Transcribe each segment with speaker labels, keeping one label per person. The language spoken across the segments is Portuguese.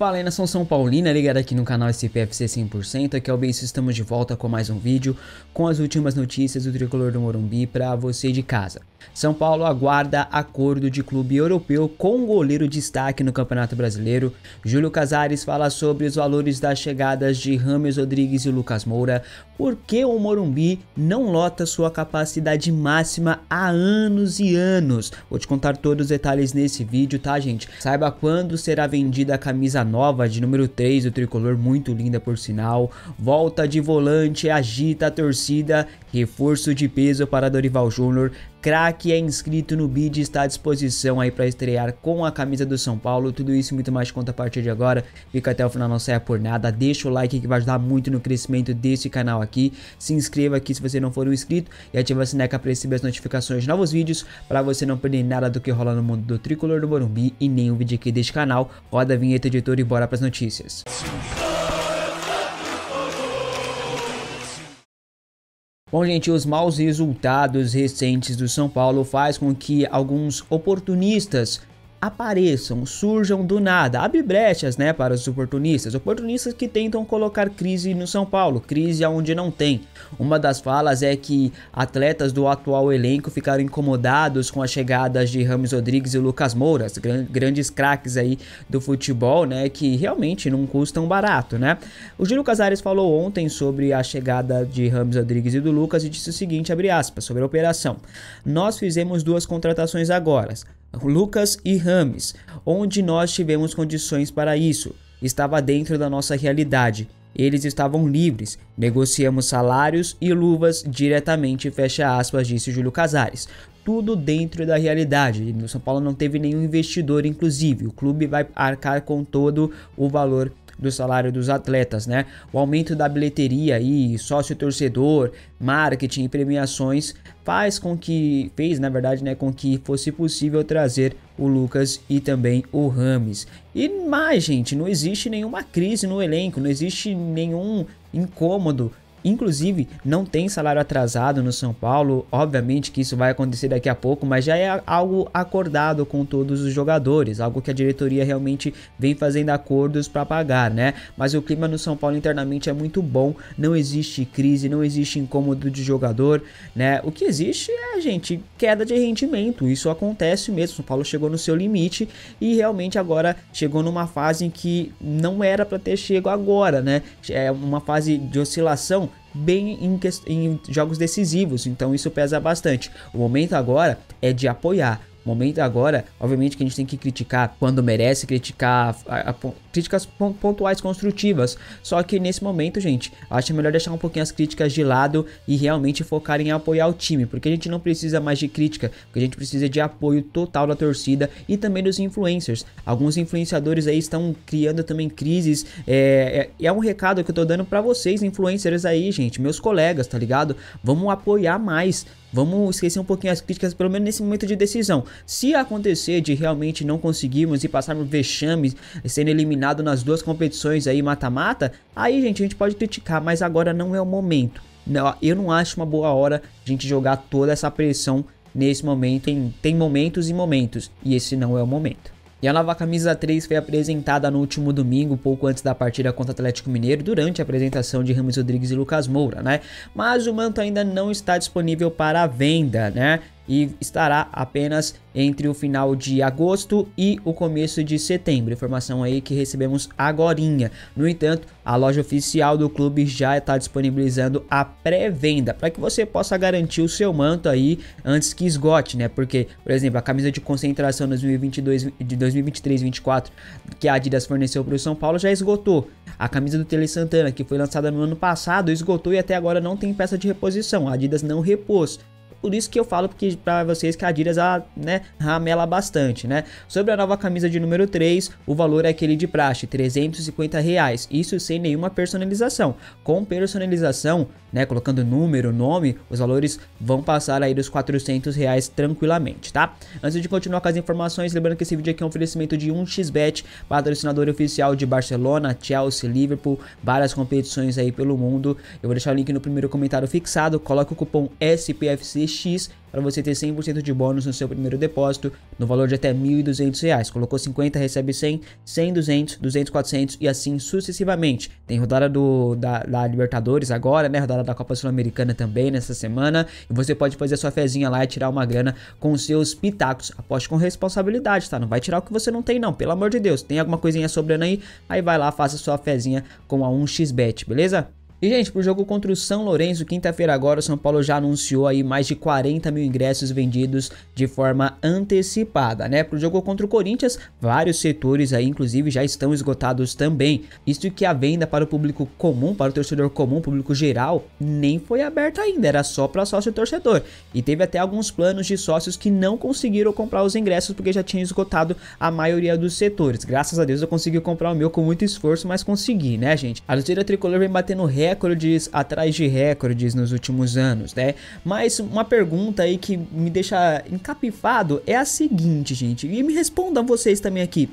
Speaker 1: Fala aí nação São Paulina, é ligado aqui no canal SPFC 100%, aqui é o Benço, estamos de volta com mais um vídeo com as últimas notícias do Tricolor do Morumbi para você de casa. São Paulo aguarda acordo de clube europeu com goleiro destaque no Campeonato Brasileiro. Júlio Casares fala sobre os valores das chegadas de Rames Rodrigues e Lucas Moura, por que o Morumbi não lota sua capacidade máxima há anos e anos. Vou te contar todos os detalhes nesse vídeo, tá gente? Saiba quando será vendida a camisa nova de número 3 do tricolor, muito linda por sinal. Volta de volante, agita a torcida, reforço de peso para Dorival Júnior. Craque é inscrito no bid, está à disposição aí para estrear com a camisa do São Paulo. Tudo isso e muito mais conta a partir de agora. Fica até o final, não saia por nada. Deixa o like que vai ajudar muito no crescimento desse canal aqui. Se inscreva aqui se você não for um inscrito e ativa a sineca para receber as notificações de novos vídeos para você não perder nada do que rola no mundo do tricolor do Morumbi e nenhum vídeo aqui deste canal. Roda a vinheta editor e bora para as notícias. Bom, gente, os maus resultados recentes do São Paulo faz com que alguns oportunistas apareçam, surjam do nada, abre brechas né, para os oportunistas, oportunistas que tentam colocar crise no São Paulo, crise aonde não tem. Uma das falas é que atletas do atual elenco ficaram incomodados com as chegadas de Rames Rodrigues e Lucas Mouras, grandes craques aí do futebol, né, que realmente não custam barato, né? O Gil Casares falou ontem sobre a chegada de Rames Rodrigues e do Lucas e disse o seguinte, abre aspas, sobre a operação. Nós fizemos duas contratações agora, Lucas e Rames, onde nós tivemos condições para isso. Estava dentro da nossa realidade. Eles estavam livres, negociamos salários e luvas diretamente, fecha aspas, disse Júlio Casares. Tudo dentro da realidade. No São Paulo não teve nenhum investidor, inclusive. O clube vai arcar com todo o valor do salário dos atletas, né? O aumento da bilheteria e sócio torcedor, marketing e premiações faz com que fez, na verdade, né, com que fosse possível trazer o Lucas e também o Rames. E mais, gente, não existe nenhuma crise no elenco, não existe nenhum incômodo Inclusive, não tem salário atrasado no São Paulo. Obviamente que isso vai acontecer daqui a pouco, mas já é algo acordado com todos os jogadores, algo que a diretoria realmente vem fazendo acordos para pagar, né? Mas o clima no São Paulo internamente é muito bom, não existe crise, não existe incômodo de jogador, né? O que existe é, gente, queda de rendimento. Isso acontece mesmo. São Paulo chegou no seu limite e realmente agora chegou numa fase em que não era para ter chego agora, né? É uma fase de oscilação bem em, em jogos decisivos, então isso pesa bastante. O momento agora é de apoiar. Momento agora, obviamente que a gente tem que criticar quando merece, criticar a, a, críticas pontuais construtivas. Só que nesse momento, gente, acho melhor deixar um pouquinho as críticas de lado e realmente focar em apoiar o time, porque a gente não precisa mais de crítica, porque a gente precisa é de apoio total da torcida e também dos influencers. Alguns influenciadores aí estão criando também crises. É, é, é um recado que eu tô dando para vocês, influencers aí, gente, meus colegas, tá ligado? Vamos apoiar mais. Vamos esquecer um pouquinho as críticas, pelo menos nesse momento de decisão. Se acontecer de realmente não conseguirmos e passarmos vexames, sendo eliminado nas duas competições aí mata-mata, aí, gente, a gente pode criticar, mas agora não é o momento. Não, eu não acho uma boa hora a gente jogar toda essa pressão nesse momento. Tem, tem momentos e momentos, e esse não é o momento. E a nova camisa 3 foi apresentada no último domingo, pouco antes da partida contra o Atlético Mineiro, durante a apresentação de Ramos Rodrigues e Lucas Moura, né? Mas o manto ainda não está disponível para venda, né? e estará apenas entre o final de agosto e o começo de setembro. Informação aí que recebemos agorinha. No entanto, a loja oficial do clube já está disponibilizando a pré-venda para que você possa garantir o seu manto aí antes que esgote, né? Porque, por exemplo, a camisa de concentração 2022 de 2023-24 que a Adidas forneceu para o São Paulo já esgotou. A camisa do Tele Santana que foi lançada no ano passado esgotou e até agora não tem peça de reposição. A Adidas não repôs por isso que eu falo porque para vocês que a Adidas a, né, ramela bastante, né? Sobre a nova camisa de número 3, o valor é aquele de praxe, 350 reais, isso sem nenhuma personalização. Com personalização, né, colocando número, nome, os valores vão passar aí dos 400 reais tranquilamente, tá? Antes de continuar com as informações, lembrando que esse vídeo aqui é um oferecimento de 1xbet, patrocinador oficial de Barcelona, Chelsea, Liverpool, várias competições aí pelo mundo. Eu vou deixar o link no primeiro comentário fixado, coloca o cupom SPFC para você ter 100% de bônus no seu primeiro depósito, no valor de até R$ 1.200. Colocou 50, recebe 100, 100, 200, 200, 400 e assim sucessivamente. Tem rodada do, da, da Libertadores agora, né? Rodada da Copa Sul-Americana também nessa semana. E você pode fazer a sua fezinha lá e tirar uma grana com seus pitacos. Aposte com responsabilidade, tá? Não vai tirar o que você não tem, não. Pelo amor de Deus. Tem alguma coisinha sobrando aí? Aí vai lá, faça a sua fezinha com a 1xbet, beleza? E, gente, pro jogo contra o São Lourenço, quinta-feira agora, o São Paulo já anunciou aí mais de 40 mil ingressos vendidos de forma antecipada, né? Pro jogo contra o Corinthians, vários setores aí, inclusive, já estão esgotados também. Isso que a venda para o público comum, para o torcedor comum, público geral, nem foi aberta ainda, era só para sócio torcedor. E teve até alguns planos de sócios que não conseguiram comprar os ingressos porque já tinha esgotado a maioria dos setores. Graças a Deus eu consegui comprar o meu com muito esforço, mas consegui, né, gente? A torcida tricolor vem batendo ré recordes atrás de recordes nos últimos anos, né? Mas uma pergunta aí que me deixa encapifado é a seguinte, gente, e me respondam vocês também aqui.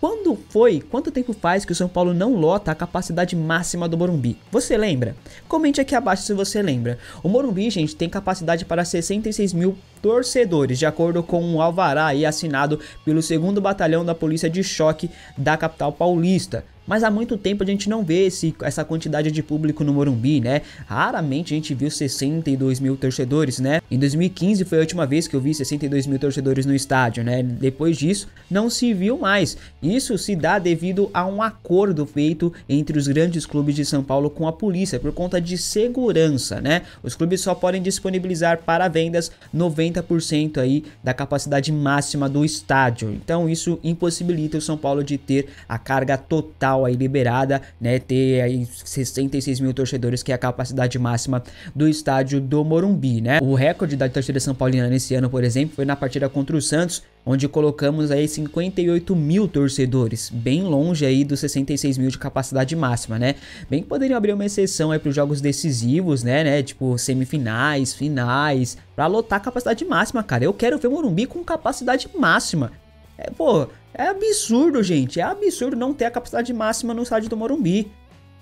Speaker 1: Quando foi, quanto tempo faz que o São Paulo não lota a capacidade máxima do Morumbi? Você lembra? Comente aqui abaixo se você lembra. O Morumbi, gente, tem capacidade para 66 mil torcedores, de acordo com um alvará assinado pelo 2 Batalhão da Polícia de Choque da capital paulista mas há muito tempo a gente não vê esse, essa quantidade de público no Morumbi, né? Raramente a gente viu 62 mil torcedores, né? Em 2015 foi a última vez que eu vi 62 mil torcedores no estádio, né? Depois disso, não se viu mais. Isso se dá devido a um acordo feito entre os grandes clubes de São Paulo com a polícia por conta de segurança, né? Os clubes só podem disponibilizar para vendas 90% aí da capacidade máxima do estádio. Então isso impossibilita o São Paulo de ter a carga total aí liberada, né? Ter aí 66 mil torcedores, que é a capacidade máxima do estádio do Morumbi, né? O recorde da torcida São Paulina nesse ano, por exemplo, foi na partida contra o Santos, onde colocamos aí 58 mil torcedores, bem longe aí dos 66 mil de capacidade máxima, né? Bem que poderiam abrir uma exceção aí para os jogos decisivos, né, né? Tipo semifinais, finais, para lotar a capacidade máxima, cara. Eu quero ver o Morumbi com capacidade máxima. É, pô, é absurdo, gente. É absurdo não ter a capacidade máxima no estádio do Morumbi.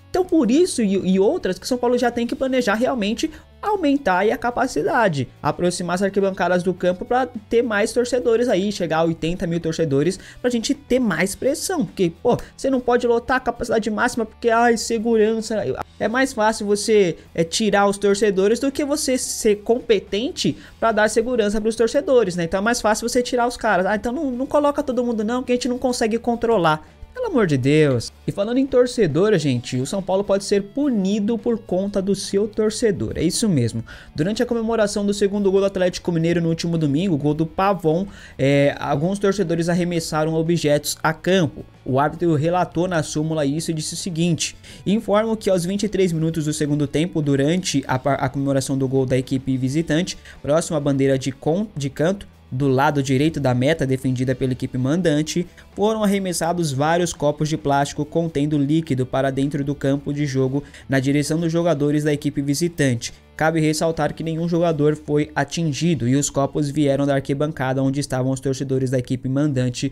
Speaker 1: Então, por isso e, e outras, que o São Paulo já tem que planejar realmente aumentar a capacidade, aproximar as arquibancadas do campo para ter mais torcedores aí, chegar a 80 mil torcedores para a gente ter mais pressão, porque pô, você não pode lotar a capacidade máxima porque ai segurança é mais fácil você é, tirar os torcedores do que você ser competente para dar segurança para os torcedores, né? Então é mais fácil você tirar os caras. Ah, então não, não coloca todo mundo não, que a gente não consegue controlar. Pelo amor de Deus. E falando em torcedor, gente, o São Paulo pode ser punido por conta do seu torcedor. É isso mesmo. Durante a comemoração do segundo gol do Atlético Mineiro no último domingo, gol do Pavon, é, alguns torcedores arremessaram objetos a campo. O árbitro relatou na súmula isso e disse o seguinte: informo que aos 23 minutos do segundo tempo, durante a, a comemoração do gol da equipe visitante, próximo à bandeira de, de canto, do lado direito da meta defendida pela equipe mandante, foram arremessados vários copos de plástico contendo líquido para dentro do campo de jogo na direção dos jogadores da equipe visitante. Cabe ressaltar que nenhum jogador foi atingido e os copos vieram da arquibancada onde estavam os torcedores da equipe mandante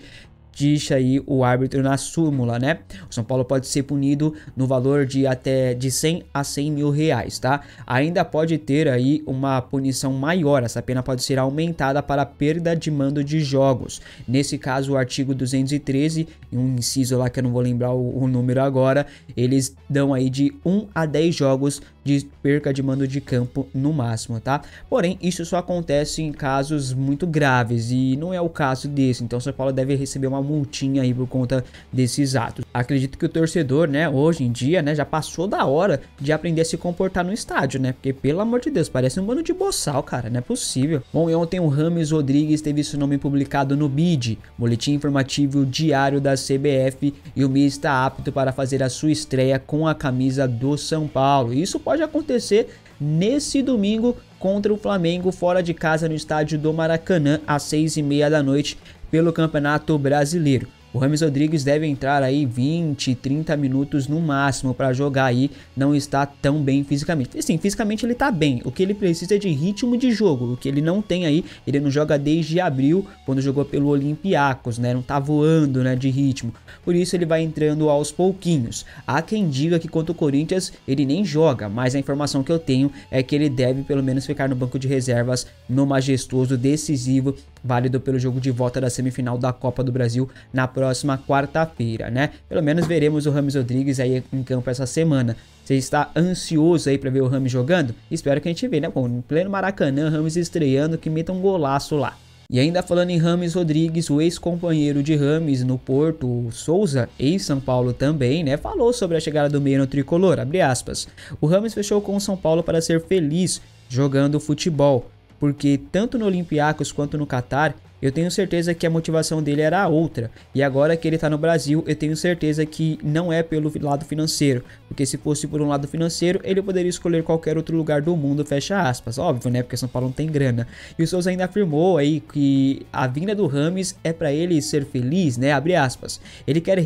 Speaker 1: diz aí o árbitro na súmula, né? O São Paulo pode ser punido no valor de até de 100 a 100 mil reais, tá? Ainda pode ter aí uma punição maior, essa pena pode ser aumentada para perda de mando de jogos. Nesse caso, o artigo 213, um inciso lá que eu não vou lembrar o, o número agora, eles dão aí de 1 a 10 jogos de perca de mando de campo no máximo, tá? Porém, isso só acontece em casos muito graves e não é o caso desse, então São Paulo deve receber uma multinha aí por conta desses atos. Acredito que o torcedor, né, hoje em dia, né, já passou da hora de aprender a se comportar no estádio, né? Porque pelo amor de Deus, parece um bando de boçal, cara, não é possível. Bom, e ontem o Rames Rodrigues teve seu nome publicado no BID, boletim informativo diário da CBF, e o MI está apto para fazer a sua estreia com a camisa do São Paulo. Isso pode pode acontecer nesse domingo contra o Flamengo fora de casa no estádio do Maracanã às seis e meia da noite pelo Campeonato Brasileiro. O Rames Rodrigues deve entrar aí 20, 30 minutos no máximo para jogar aí, não está tão bem fisicamente. Sim, fisicamente ele tá bem, o que ele precisa é de ritmo de jogo, o que ele não tem aí, ele não joga desde abril, quando jogou pelo Olympiacos, né? Não tá voando, né, de ritmo. Por isso ele vai entrando aos pouquinhos. Há quem diga que contra o Corinthians ele nem joga, mas a informação que eu tenho é que ele deve pelo menos ficar no banco de reservas no majestoso decisivo, válido pelo jogo de volta da semifinal da Copa do Brasil na próxima próxima quarta-feira, né? Pelo menos veremos o Rames Rodrigues aí em campo essa semana. Você está ansioso aí para ver o Rames jogando? Espero que a gente veja, né? Bom, em pleno Maracanã, Rames estreando que meta um golaço lá. E ainda falando em Rames Rodrigues, o ex-companheiro de Rames no Porto, o Souza, ex-São Paulo também, né, falou sobre a chegada do meio no tricolor, abre aspas. O Rames fechou com o São Paulo para ser feliz jogando futebol, porque tanto no Olympiacos quanto no Catar, eu tenho certeza que a motivação dele era outra. E agora que ele está no Brasil, eu tenho certeza que não é pelo lado financeiro. Porque se fosse por um lado financeiro, ele poderia escolher qualquer outro lugar do mundo, fecha aspas. Óbvio, né? Porque São Paulo não tem grana. E o Souza ainda afirmou aí que a vinda do Rames é para ele ser feliz, né? Abre aspas. Ele quer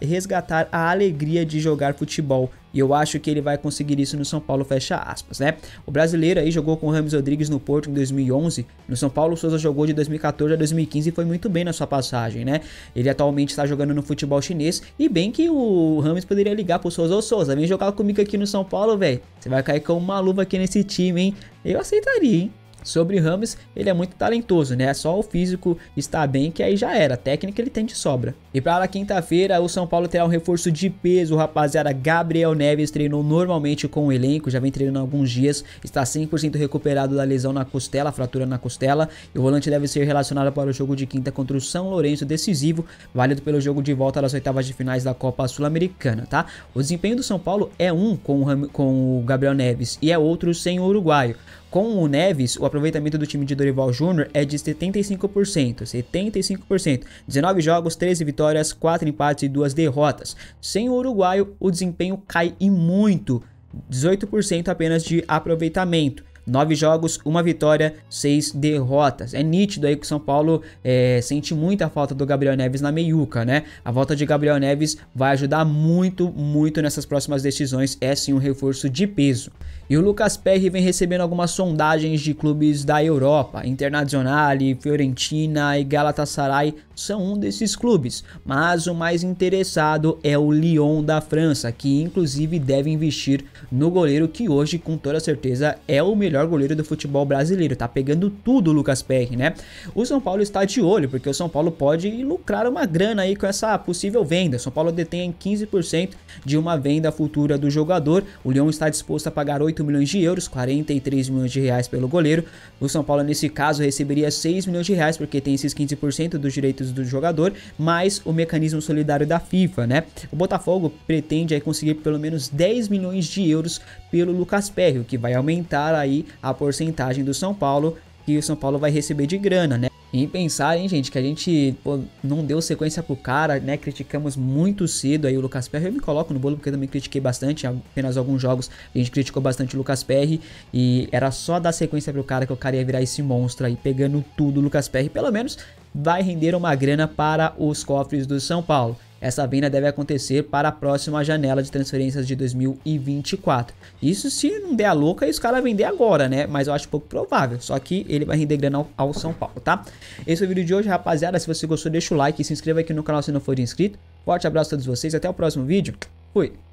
Speaker 1: resgatar a alegria de jogar futebol. E eu acho que ele vai conseguir isso no São Paulo, fecha aspas, né? O brasileiro aí jogou com o Rames Rodrigues no Porto em 2011. No São Paulo, o Souza jogou de 2014 Abertura 2015 foi muito bem na sua passagem, né? Ele atualmente está jogando no futebol chinês e bem que o Ramos poderia ligar pro Souza, ou Souza, vem jogar comigo aqui no São Paulo, velho. Você vai cair com uma luva aqui nesse time, hein? Eu aceitaria, hein? Sobre o Ramos, ele é muito talentoso, né? É só o físico está bem que aí já era. A técnica ele tem de sobra. E para quinta-feira, o São Paulo terá um reforço de peso, rapaziada. Gabriel Neves treinou normalmente com o elenco, já vem treinando há alguns dias, está 100% recuperado da lesão na costela, fratura na costela. E o volante deve ser relacionado para o jogo de quinta contra o São Lourenço, decisivo, válido pelo jogo de volta das oitavas de finais da Copa Sul-Americana, tá? O desempenho do São Paulo é um com o, Ram com o Gabriel Neves e é outro sem o uruguaio. Com o Neves, o aproveitamento do time de Dorival Júnior é de 75%, 75%, 19 jogos, 13 vitórias, 4 empates e 2 derrotas. Sem o uruguaio, o desempenho cai e muito, 18% apenas de aproveitamento. Nove jogos, uma vitória, seis derrotas. É nítido aí que o São Paulo é, sente muita falta do Gabriel Neves na meiuca, né? A volta de Gabriel Neves vai ajudar muito, muito nessas próximas decisões. É sim um reforço de peso. E o Lucas Perry vem recebendo algumas sondagens de clubes da Europa, Internazionale, Fiorentina e Galatasaray são um desses clubes, mas o mais interessado é o Lyon da França, que inclusive deve investir no goleiro que hoje com toda certeza é o melhor goleiro do futebol brasileiro, tá pegando tudo o Lucas Perry, né? O São Paulo está de olho, porque o São Paulo pode lucrar uma grana aí com essa possível venda. O São Paulo detém 15% de uma venda futura do jogador. O Lyon está disposto a pagar 8 milhões de euros, 43 milhões de reais pelo goleiro. O São Paulo nesse caso receberia 6 milhões de reais porque tem esses 15% dos direitos direitos do jogador, mais o mecanismo solidário da FIFA, né? O Botafogo pretende aí conseguir pelo menos 10 milhões de euros pelo Lucas Perry, o que vai aumentar aí a porcentagem do São Paulo que o São Paulo vai receber de grana, né? E pensar, hein, gente, que a gente pô, não deu sequência pro cara, né? Criticamos muito cedo aí o Lucas Perry. Eu me coloco no bolo porque eu também critiquei bastante, apenas alguns jogos a gente criticou bastante o Lucas Perry. E era só dar sequência pro cara que o cara ia virar esse monstro aí, pegando tudo o Lucas Perry. Pelo menos vai render uma grana para os cofres do São Paulo. Essa venda deve acontecer para a próxima janela de transferências de 2024. Isso se não der a louca e os caras vender agora, né? Mas eu acho pouco provável. Só que ele vai render grana ao, ao São Paulo, tá? Esse é o vídeo de hoje, rapaziada. Se você gostou, deixa o like e se inscreva aqui no canal se não for inscrito. Forte abraço a todos vocês. Até o próximo vídeo. Fui!